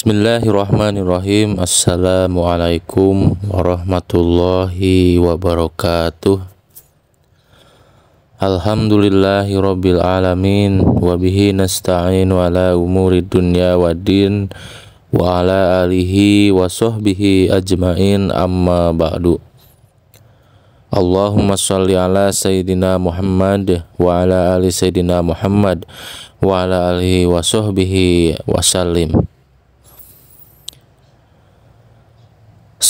Bismillahirrahmanirrahim Assalamualaikum warahmatullahi wabarakatuh Alhamdulillahi rabbil alamin Wabihi nasta'inu ala umuri dunya wa din Wa ala alihi wa sahbihi ajmain amma ba'du Allahumma salli ala Sayyidina Muhammad wa ala ali Sayyidina Muhammad wa ala alihi wa sahbihi wa salim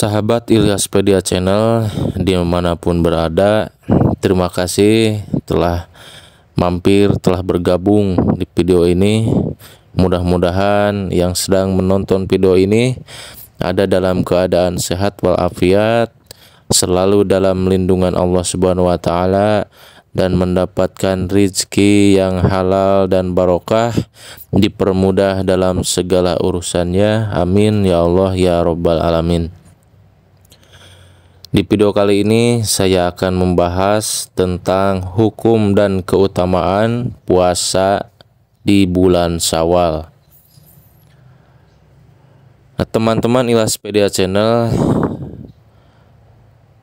Sahabat Ilyaspedia Channel dimanapun berada, terima kasih telah mampir, telah bergabung di video ini. Mudah-mudahan yang sedang menonton video ini ada dalam keadaan sehat walafiat, selalu dalam lindungan Allah Subhanahu wa taala dan mendapatkan rizki yang halal dan barokah, dipermudah dalam segala urusannya. Amin ya Allah ya rabbal alamin. Di video kali ini saya akan membahas tentang hukum dan keutamaan puasa di bulan Syawal. Nah, teman-teman Ilaspedia Channel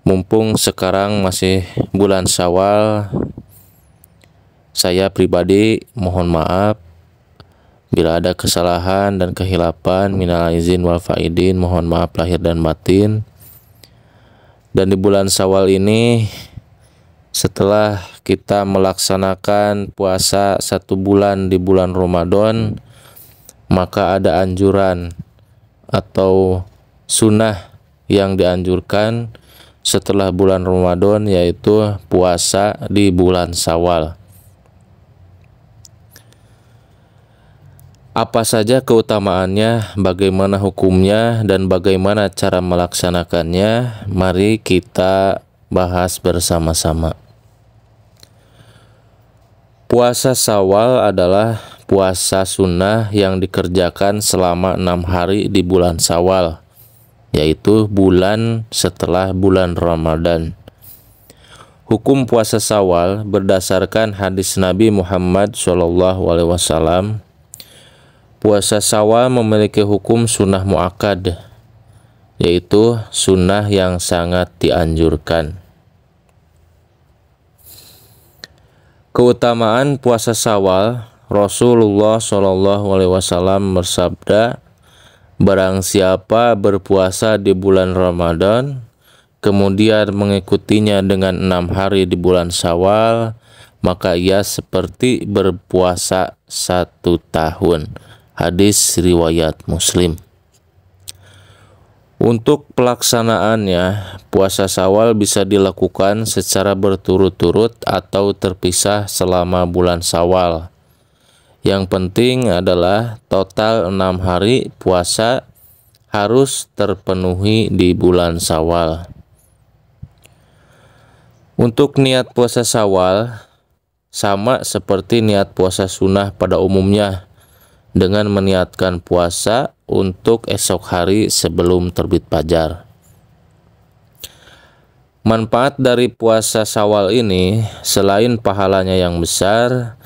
mumpung sekarang masih bulan Syawal saya pribadi mohon maaf bila ada kesalahan dan kehilapan minal izin wal faidin mohon maaf lahir dan batin. Dan di bulan Sawal ini setelah kita melaksanakan puasa satu bulan di bulan Ramadan, maka ada anjuran atau sunnah yang dianjurkan setelah bulan Ramadan yaitu puasa di bulan Sawal. apa saja keutamaannya, bagaimana hukumnya, dan bagaimana cara melaksanakannya. Mari kita bahas bersama-sama. Puasa Sawal adalah puasa sunnah yang dikerjakan selama enam hari di bulan Sawal, yaitu bulan setelah bulan Ramadan. Hukum puasa Sawal berdasarkan hadis Nabi Muhammad SAW Puasa Sawal memiliki hukum sunnah mu'akad, yaitu sunnah yang sangat dianjurkan. Keutamaan puasa Sawal, Rasulullah Shallallahu alaihi wasallam bersabda, barang siapa berpuasa di bulan Ramadan, kemudian mengikutinya dengan enam hari di bulan Sawal, maka ia seperti berpuasa satu tahun. Hadis riwayat Muslim. Untuk pelaksanaannya, puasa Sawal bisa dilakukan secara berturut-turut atau terpisah selama bulan Sawal. Yang penting adalah total enam hari puasa harus terpenuhi di bulan Sawal. Untuk niat puasa Sawal sama seperti niat puasa sunnah pada umumnya, dengan meniatkan puasa untuk esok hari sebelum terbit fajar. Manfaat dari puasa sawal ini selain pahalanya yang besar,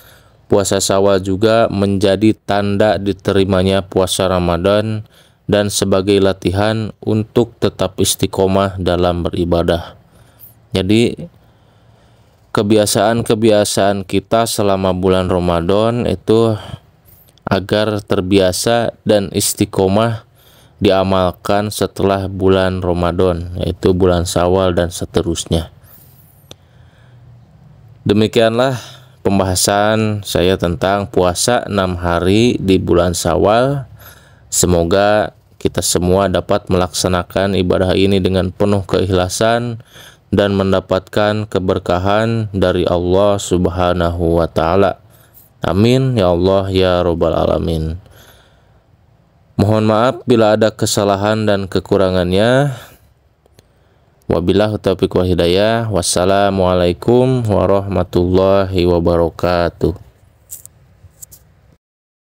puasa sawal juga menjadi tanda diterimanya puasa Ramadan dan sebagai latihan untuk tetap istiqomah dalam beribadah. Jadi kebiasaan-kebiasaan kita selama bulan Ramadan itu agar terbiasa dan istiqomah diamalkan setelah bulan Ramadan, yaitu bulan Sawal dan seterusnya. Demikianlah pembahasan saya tentang puasa 6 hari di bulan Sawal. Semoga kita semua dapat melaksanakan ibadah ini dengan penuh keikhlasan dan mendapatkan keberkahan dari Allah Subhanahu wa taala. Amin ya Allah ya Robbal Alamin. Mohon maaf bila ada kesalahan dan kekurangannya. Wabillah taufiq wa hidayah. Wassalamualaikum warahmatullahi wabarakatuh.